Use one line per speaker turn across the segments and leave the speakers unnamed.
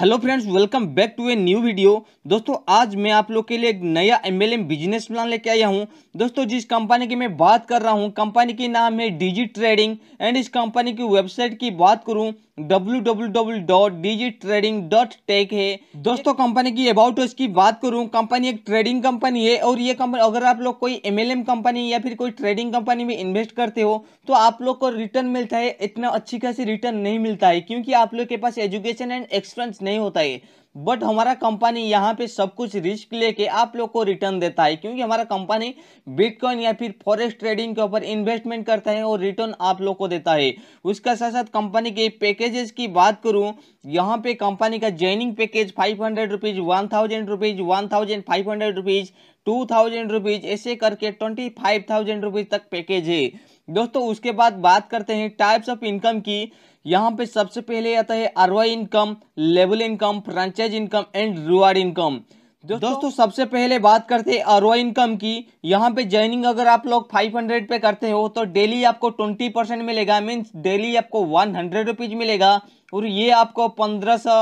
hello friends welcome back to a new video दोस्तों आज मैं आप लोग के लिए एक नया एमएलएम बिजनेस प्लान लेके आया हूं दोस्तों जिस कंपनी की मैं बात कर रहा हूं कंपनी के नाम है डिजी ट्रेडिंग एंड इस कंपनी की वेबसाइट की बात करूं www.digitrading.tech है दोस्तों कंपनी की अबाउट की बात करूं कंपनी एक ट्रेडिंग कंपनी है और ये कंपनी अगर आप लोग कोई एमएलएम कंपनी या फिर कोई ट्रेडिंग कंपनी में इन्वेस्ट करते हो तो आप लोग को रिटर्न मिलता है इतना अच्छी खासी रिटर्न नहीं मिलता है क्योंकि आप लोग के पास एजुकेशन एंड एक्सपीरियंस नहीं होता है बट हमारा कंपनी यहाँ पे सब कुछ रिस्क लेके आप लोग को रिटर्न देता है क्योंकि हमारा कंपनी बिटकॉइन या फिर फॉरेस्ट ट्रेडिंग के ऊपर इन्वेस्टमेंट करता है और रिटर्न आप लोग को देता है उसके साथ साथ कंपनी के पैकेजेस की बात करूँ यहाँ पे कंपनी का joining package five hundred rupees one thousand rupees one thousand five hundred rupees two thousand rupees ऐसे करके ट्वेंटी फाइव थाउजेंड रुपीज तक पैकेज है दोस्तों उसके बाद बात करते हैं टाइप्स ऑफ इनकम की यहाँ पे सबसे पहले आता है अरवा इनकम लेबल income franchise income and reward income दोस्तों सबसे पहले बात करते हैं अरो इनकम की यहाँ पे ज्वाइनिंग अगर आप लोग 500 पे करते हो तो डेली आपको 20 परसेंट मिलेगा मीन्स डेली आपको 100 हंड्रेड रुपीज मिलेगा और ये आपको पंद्रह सौ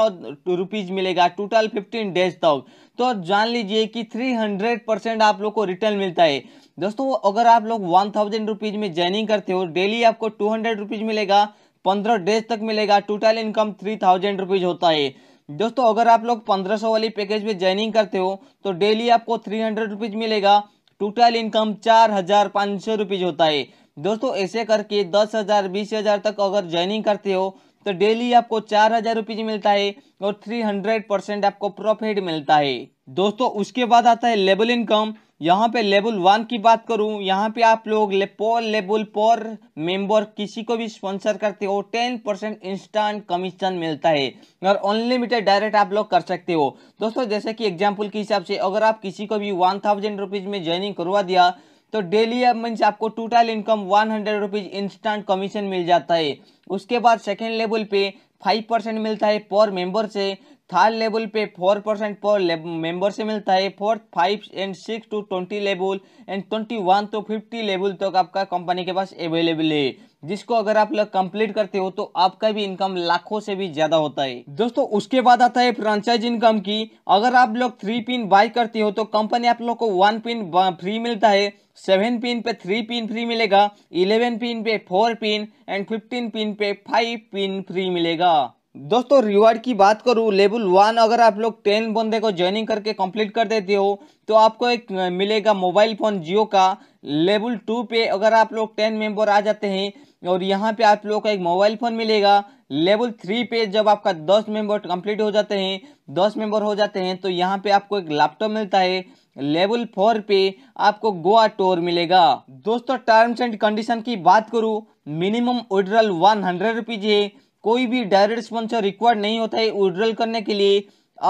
रुपीज़ मिलेगा टोटल फिफ्टीन डेज तक तो जान लीजिए कि थ्री हंड्रेड परसेंट आप लोग को रिटर्न मिलता है दोस्तों अगर आप लोग वन थाउजेंड रुपीज़ में ज्वाइनिंग करते हो डेली आपको टू हंड्रेड रुपीज़ मिलेगा पंद्रह डेज तक मिलेगा total income three thousand rupees होता है दोस्तों अगर आप लोग 1500 वाली पैकेज में ज्वाइनिंग करते हो तो डेली आपको थ्री हंड्रेड रुपीज़ मिलेगा टोटल इनकम चार हज़ार पाँच सौ रुपीज़ होता है दोस्तों ऐसे करके दस हज़ार बीस हज़ार तक अगर ज्वाइनिंग करते हो तो डेली आपको चार हज़ार रुपीज़ मिलता है और थ्री हंड्रेड परसेंट आपको प्रॉफिट मिलता है दोस्तों उसके बाद आता है लेबल इनकम यहाँ पे लेवल वन की बात करूँ यहाँ पे आप लोग ले पर लेवल पर मेंबर किसी को भी स्पॉन्सर करते हो टेन परसेंट इंस्टेंट कमीशन मिलता है और अनलिमिटेड डायरेक्ट आप लोग कर सकते हो दोस्तों जैसे कि एग्जांपल के हिसाब से अगर आप किसी को भी वन थाउजेंड रुपीज़ में ज्वाइनिंग करवा दिया तो डेली मीन्स आपको total income one hundred rupees instant commission मिल जाता है उसके बाद सेकेंड लेवल पे फाइव परसेंट मिलता है पर मेंबर से थर्ड लेवल पे फोर परसेंट पर मेंबर से मिलता है fourth five and six to twenty level and twenty one to fifty level तक आपका कंपनी के पास अवेलेबल है जिसको अगर आप लोग कंप्लीट करते हो तो आपका भी इनकम लाखों से भी ज्यादा होता है दोस्तों उसके बाद आता है फ्रांचाइज इनकम की अगर आप लोग थ्री पिन बाय करते हो तो कंपनी आप लोग को वन पिन फ्री मिलता है सेवन पिन पे थ्री पिन फ्री मिलेगा इलेवन पिन पे four pin and fifteen pin पे फाइव पिन फ्री मिलेगा दोस्तों रिवार्ड की बात करूँ लेवल वन अगर आप लोग टेन बंदे को ज्वाइनिंग करके कंप्लीट कर देते हो तो आपको एक मिलेगा मोबाइल फ़ोन जियो का लेवल टू पे अगर आप लोग टेन मेंबर आ जाते हैं और यहाँ पे आप लोग का एक मोबाइल फ़ोन मिलेगा लेवल थ्री पे जब आपका दस मेंबर कंप्लीट हो जाते हैं दस मेंबर हो जाते हैं तो यहाँ पे आपको एक लैपटॉप मिलता है लेवल फोर पे आपको गोवा टूर मिलेगा दोस्तों टर्म्स एंड कंडीशन की बात करूँ minimum withdrawal one hundred rupees है कोई भी डायरेक्ट स्पॉन्सर रिक्वायर्ड नहीं होता है विड्रॉल करने के लिए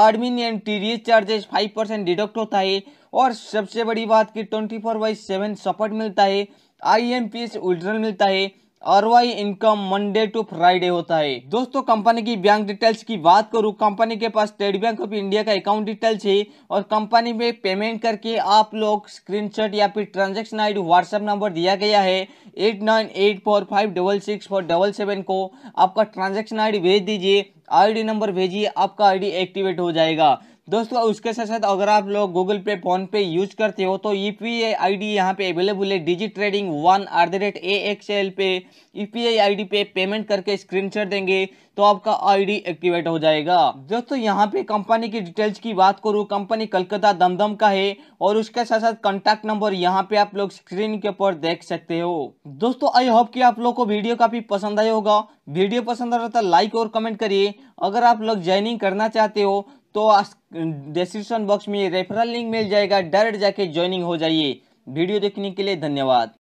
admin and T charges five percent deduct होता है और सबसे बड़ी बात कि twenty four by seven support मिलता है I M P S withdrawal मिलता है और वाई इनकम मंडे टू फ्राइडे होता है दोस्तों कंपनी की बैंक डिटेल्स की बात करूँ कंपनी के पास स्टेट बैंक ऑफ इंडिया का अकाउंट डिटेल्स है और कंपनी में पेमेंट करके आप लोग स्क्रीनशॉट या फिर ट्रांजेक्शन आईडी व्हाट्सएप नंबर दिया गया है eight nine eight four five double six four double seven को आपका ट्रांजेक्शन डी भेज दीजिए डी नंबर भेजिए आपका डी एक्टिवेट हो जाएगा दोस्तों उसके साथ साथ अगर आप लोग गूगल पे फोन पे यूज करते हो तो U P I I D यहाँ पे अवेलेबल है digit trading one at the rate A X L पे U P I I D पे पेमेंट करके स्क्रीनशॉट देंगे तो आपका आईडी एक्टिवेट हो जाएगा दोस्तों यहाँ पे कंपनी की डिटेल्स की बात करूँ कंपनी कलकत्ता दमदम का है और उसके साथ साथ कॉन्टैक्ट नंबर यहाँ पे आप लोग स्क्रीन के ऊपर देख सकते हो दोस्तों आई होप कि आप लोग को वीडियो काफी पसंद आया होगा वीडियो पसंद आ रहा था लाइक और कमेंट करिए अगर आप लोग ज्वाइनिंग करना चाहते हो तो डिस्क्रिप्शन बॉक्स में रेफरल लिंक मिल जाएगा डायरेक्ट जाके ज्वाइनिंग हो जाइए वीडियो देखने के लिए धन्यवाद